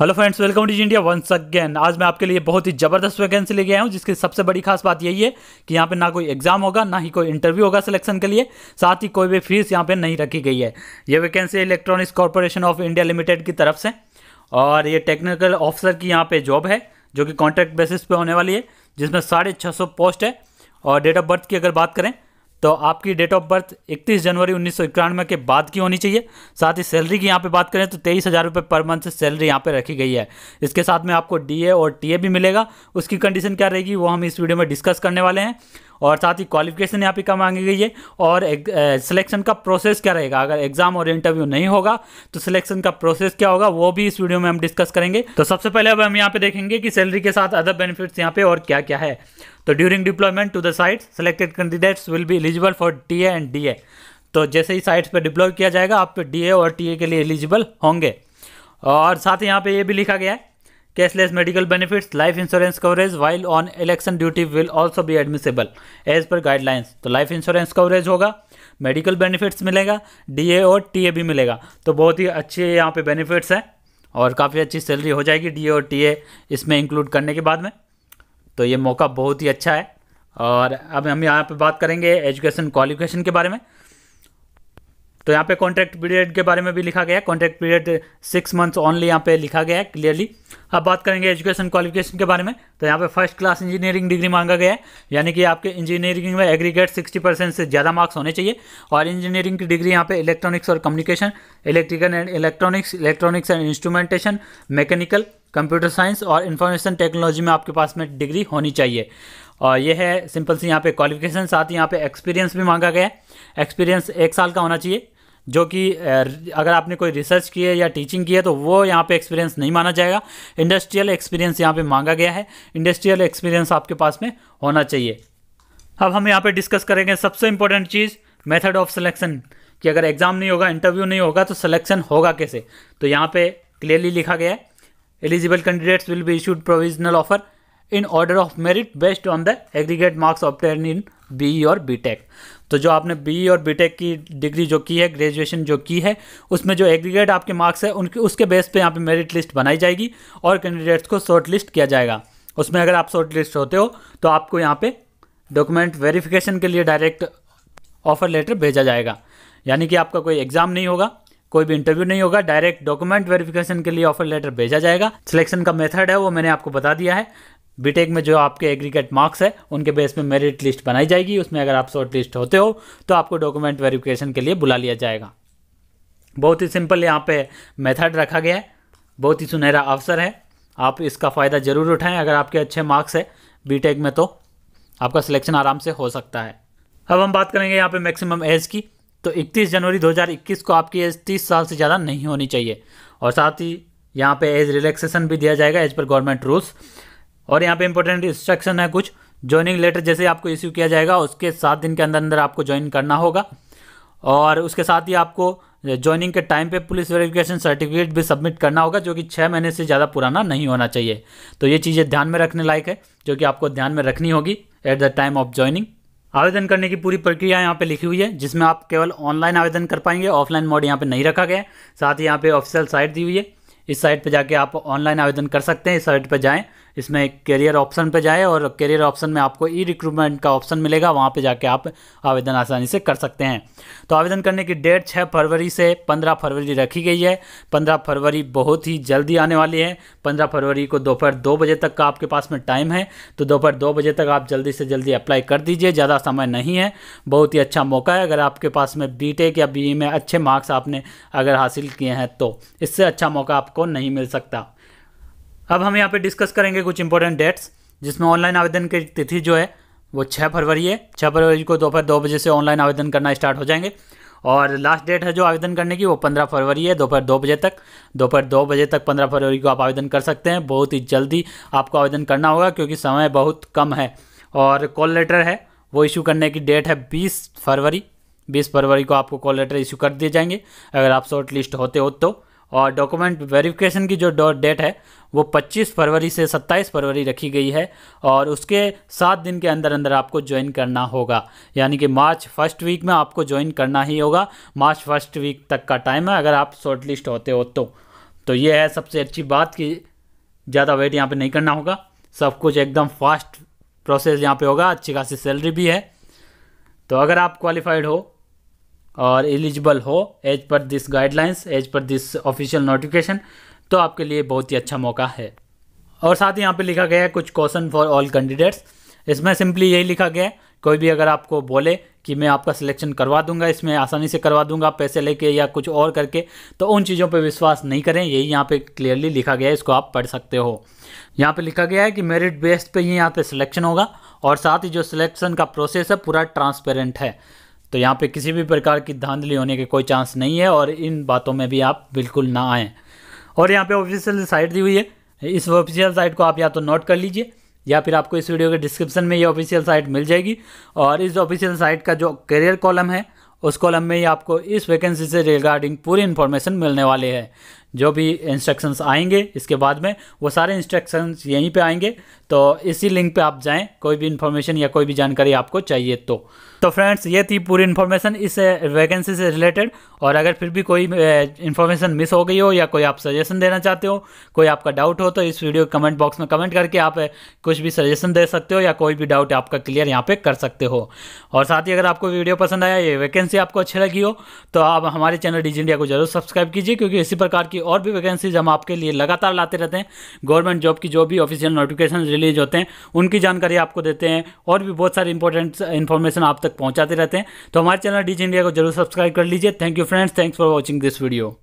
hello friends welcome to India once again आज मैं आपके लिए बहुत ही ज़बरदस्त वैकेंसी लेके आया हूँ जिसकी सबसे बड़ी खास बात यही है कि यहाँ पे ना कोई एग्जाम होगा ना ही कोई इंटरव्यू होगा सिलेक्शन के लिए साथ ही कोई भी फीस यहाँ पे नहीं रखी गई है ये vacancy electronics corporation of India limited की तरफ से और ये टेक्निकल ऑफिसर की यहाँ पर जॉब है जो कि कॉन्ट्रैक्ट बेसिस पर होने वाली है जिसमें साढ़े पोस्ट है और डेट ऑफ बर्थ की अगर बात करें तो आपकी डेट ऑफ बर्थ 31 जनवरी उन्नीस के बाद की होनी चाहिए साथ ही सैलरी की यहाँ पे बात करें तो तेईस हज़ार रुपये पर मंथ से सैलरी यहाँ पे रखी गई है इसके साथ में आपको डीए और टीए भी मिलेगा उसकी कंडीशन क्या रहेगी वो हम इस वीडियो में डिस्कस करने वाले हैं और साथ ही क्वालिफिकेशन यहाँ पे क्या मांगी गई है और सिलेक्शन का प्रोसेस क्या रहेगा अगर एग्जाम और इंटरव्यू नहीं होगा तो सिलेक्शन का प्रोसेस क्या होगा वो भी इस वीडियो में हम डिस्कस करेंगे तो सबसे पहले अब हम यहाँ पे देखेंगे कि सैलरी के साथ अदर बेनिफिट्स यहाँ पे और क्या क्या है तो during deployment to the site selected candidates will be eligible for T and D तो जैसे ही साइट्स पर डिप्लॉय किया जाएगा आप डी और टी के लिए एलिजिबल होंगे और साथ ही यहाँ पे ये भी लिखा गया है cashless medical benefits life insurance coverage while on election duty will also भी एडमिसेबल एज पर गाइडलाइंस तो लाइफ इंश्योरेंस कवरेज होगा मेडिकल बेनिफिट्स मिलेगा डी ए और टी ए भी मिलेगा तो बहुत ही अच्छे यहाँ पर बेनिफिट्स हैं और काफ़ी अच्छी सैलरी हो जाएगी डी ए और टी ए इसमें इंक्लूड करने के बाद में तो ये मौका बहुत ही अच्छा है और अब हम यहाँ पर बात करेंगे एजुकेशन क्वालिफिकेशन के बारे में तो यहाँ पे कॉन्ट्रैक्ट पीरियड के बारे में भी लिखा गया है contract period six months only यहाँ पे लिखा गया है क्लियरली अब बात करेंगे एजुकेशन क्वालिफिकेशन के बारे में तो यहाँ पे फर्स्ट क्लास इंजीनियरिंग डिग्री मांगा गया है यानी कि आपके इंजीनियरिंग में एग्रीगेट सिक्सटी परसेंट से ज़्यादा मार्क्स होने चाहिए और इंजीनियरिंग की डिग्री यहाँ पे इलेक्ट्रॉनिक्स और communication electrical and electronics electronics and instrumentation mechanical computer science और इन्फॉर्मेशन टेक्नोलॉजी में आपके पास में डिग्री होनी चाहिए और ये है सिंपल सी यहाँ पे क्वालिफिकेशन साथ ही यहाँ पे एक्सपीरियंस भी मांगा गया है एक्सपीरियंस एक साल का होना चाहिए जो कि अगर आपने कोई रिसर्च की है या टीचिंग की है तो वो यहाँ पे एक्सपीरियंस नहीं माना जाएगा इंडस्ट्रियल एक्सपीरियंस यहाँ पे मांगा गया है इंडस्ट्रियल एक्सपीरियंस आपके पास में होना चाहिए अब हम यहाँ पे डिस्कस करेंगे सबसे इंपॉर्टेंट चीज़ मेथड ऑफ सिलेक्शन कि अगर एग्ज़ाम नहीं होगा इंटरव्यू नहीं होगा तो सिलेक्शन होगा कैसे तो यहाँ पे क्लियरली लिखा गया है eligible candidates will be issued provisional offer in order of merit based on the aggregate marks obtained in B और टेक तो जो आपने बी और टेक की डिग्री जो की है ग्रेजुएशन जो की है उसमें जो एग्रीगेट आपके मार्क्स है उनके उसके बेस पे यहाँ पे मेरिट लिस्ट बनाई जाएगी और कैंडिडेट्स को शॉर्ट लिस्ट किया जाएगा उसमें अगर आप शॉर्ट लिस्ट होते हो तो आपको यहाँ पे डॉक्यूमेंट वेरिफिकेशन के लिए डायरेक्ट ऑफर लेटर भेजा जाएगा यानी कि आपका कोई एग्जाम नहीं होगा कोई भी इंटरव्यू नहीं होगा डायरेक्ट डॉक्यूमेंट वेरिफिकेशन के लिए ऑफर लेटर भेजा जाएगा सिलेक्शन का मेथड है वो मैंने आपको बता दिया है बीटेक e में जो आपके एग्रीगेट मार्क्स है उनके बेस में मेरिट लिस्ट बनाई जाएगी उसमें अगर आप शॉर्ट लिस्ट होते हो तो आपको डॉक्यूमेंट वेरिफिकेशन के लिए बुला लिया जाएगा बहुत ही सिंपल यहाँ पे मेथड रखा गया है बहुत ही सुनहरा अवसर है आप इसका फ़ायदा ज़रूर उठाएं अगर आपके अच्छे मार्क्स है बी में तो आपका सिलेक्शन आराम से हो सकता है अब हम बात करेंगे यहाँ पर मैक्सिमम एज की तो इकतीस जनवरी दो को आपकी एज तीस साल से ज़्यादा नहीं होनी चाहिए और साथ ही यहाँ पे एज रिलैक्सेशन भी दिया जाएगा एज पर गवर्नमेंट रूल्स और यहाँ पे इंपॉर्टेंट इंस्ट्रक्शन है कुछ ज्वाइनिंग लेटर जैसे आपको इश्यू किया जाएगा उसके सात दिन के अंदर अंदर आपको ज्वाइन करना होगा और उसके साथ ही आपको ज्वाइनिंग के टाइम पे पुलिस वेरिफिकेशन सर्टिफिकेट भी सबमिट करना होगा जो कि छः महीने से ज़्यादा पुराना नहीं होना चाहिए तो ये चीज़ें ध्यान में रखने लायक है जो कि आपको ध्यान में रखनी होगी at the time of joining आवेदन करने की पूरी प्रक्रिया यहाँ पे लिखी हुई है जिसमें आप केवल ऑनलाइन आवेदन कर पाएंगे ऑफलाइन मोड यहाँ पे नहीं रखा गया है साथ ही यहाँ पे ऑफिशियल साइट दी हुई है इस साइट पे जाके आप ऑनलाइन आवेदन कर सकते हैं इस साइट पे जाएं इसमें करियर ऑप्शन पे जाए और करियर ऑप्शन में आपको ई रिक्रूटमेंट का ऑप्शन मिलेगा वहाँ पे जाके आप आवेदन आसानी से कर सकते हैं तो आवेदन करने की डेट छः फरवरी से पंद्रह फरवरी रखी गई है पंद्रह फरवरी बहुत ही जल्दी आने वाली है पंद्रह फरवरी को दोपहर दो बजे तक का आपके पास में टाइम है तो दोपहर दो बजे तक आप जल्दी से जल्दी अप्लाई कर दीजिए ज़्यादा समय नहीं है बहुत ही अच्छा मौका है अगर आपके पास में बी या बी में अच्छे मार्क्स आपने अगर हासिल किए हैं तो इससे अच्छा मौका आपको नहीं मिल सकता अब हम यहाँ पे डिस्कस करेंगे कुछ इंपॉर्टेंट डेट्स जिसमें ऑनलाइन आवेदन की तिथि जो है वो छः फरवरी है छः फरवरी को दोपहर दो बजे से ऑनलाइन आवेदन करना स्टार्ट हो जाएंगे और लास्ट डेट है जो आवेदन करने की वो पंद्रह फरवरी है दोपहर दो बजे तक दोपहर दो बजे तक पंद्रह फरवरी को आप आवेदन कर सकते हैं बहुत ही जल्दी आपको आवेदन करना होगा क्योंकि समय बहुत कम है और कॉल लेटर है वो इशू करने की डेट है बीस फरवरी बीस फरवरी को आपको कॉल लेटर इशू कर दिए जाएंगे अगर आप शॉर्ट लिस्ट होते हो तो और डॉक्यूमेंट वेरिफिकेशन की जो डेट है वो 25 फरवरी से 27 फरवरी रखी गई है और उसके सात दिन के अंदर अंदर आपको ज्वाइन करना होगा यानी कि मार्च फर्स्ट वीक में आपको ज्वाइन करना ही होगा मार्च फर्स्ट वीक तक का टाइम है अगर आप शॉर्ट लिस्ट होते हो तो तो ये है सबसे अच्छी बात कि ज़्यादा वेट यहाँ पर नहीं करना होगा सब कुछ एकदम फास्ट प्रोसेस यहाँ पर होगा अच्छी खासी सैलरी भी है तो अगर आप क्वालिफाइड हो और एलिजिबल हो as per this guidelines as per this official notification तो आपके लिए बहुत ही अच्छा मौका है और साथ ही यहाँ पे लिखा गया है कुछ क्वेश्चन फॉर ऑल कैंडिडेट्स इसमें सिंपली यही लिखा गया है कोई भी अगर आपको बोले कि मैं आपका सिलेक्शन करवा दूंगा इसमें आसानी से करवा दूंगा पैसे लेके या कुछ और करके तो उन चीज़ों पे विश्वास नहीं करें यही यहाँ पे क्लियरली लिखा गया है इसको आप पढ़ सकते हो यहाँ पे लिखा गया है कि मेरिट बेस्ड पे ही यहाँ पे सिलेक्शन होगा और साथ ही जो सिलेक्शन का प्रोसेस है पूरा ट्रांसपेरेंट है तो यहाँ पे किसी भी प्रकार की धांधली होने के कोई चांस नहीं है और इन बातों में भी आप बिल्कुल ना आएँ और यहाँ पे ऑफिशियल साइट दी हुई है इस ऑफिशियल साइट को आप या तो नोट कर लीजिए या फिर आपको इस वीडियो के डिस्क्रिप्शन में ये ऑफिशियल साइट मिल जाएगी और इस ऑफिशियल साइट का जो करियर कॉलम है उस कॉलम में ही आपको इस वैकेंसी से रिगार्डिंग पूरी इन्फॉर्मेशन मिलने वाली है जो भी इंस्ट्रक्शंस आएंगे इसके बाद में वो सारे इंस्ट्रक्शंस यहीं पे आएंगे तो इसी लिंक पे आप जाएं कोई भी इन्फॉर्मेशन या कोई भी जानकारी आपको चाहिए तो तो फ्रेंड्स ये थी पूरी इन्फॉर्मेशन इस वैकेंसी से रिलेटेड और अगर फिर भी कोई इन्फॉर्मेशन मिस हो गई हो या कोई आप सजेशन देना चाहते हो कोई आपका डाउट हो तो इस वीडियो कमेंट बॉक्स में कमेंट करके आप कुछ भी सजेशन दे सकते हो या कोई भी डाउट आपका क्लियर यहाँ पे कर सकते हो और साथ ही अगर आपको वीडियो पसंद आया ये वैकेंसी आपको अच्छी लगी हो तो आप हमारे चैनल डीजी इंडिया को जरूर सब्सक्राइब कीजिए क्योंकि इसी प्रकार की की और भी वैकेंसीज हम आपके लिए लगातार लाते रहते हैं गवर्नमेंट जॉब की जो भी ऑफिशियल नोटिफिकेशन रिलीज होते हैं उनकी जानकारी आपको देते हैं और भी बहुत सारी इंपॉर्टेंट इन्फॉर्मेशन आप तक पहुँचाते रहते हैं तो हमारे चैनल डीजी इंडिया को जरूर सब्सक्राइब कर लीजिए thank you friends thanks for watching this video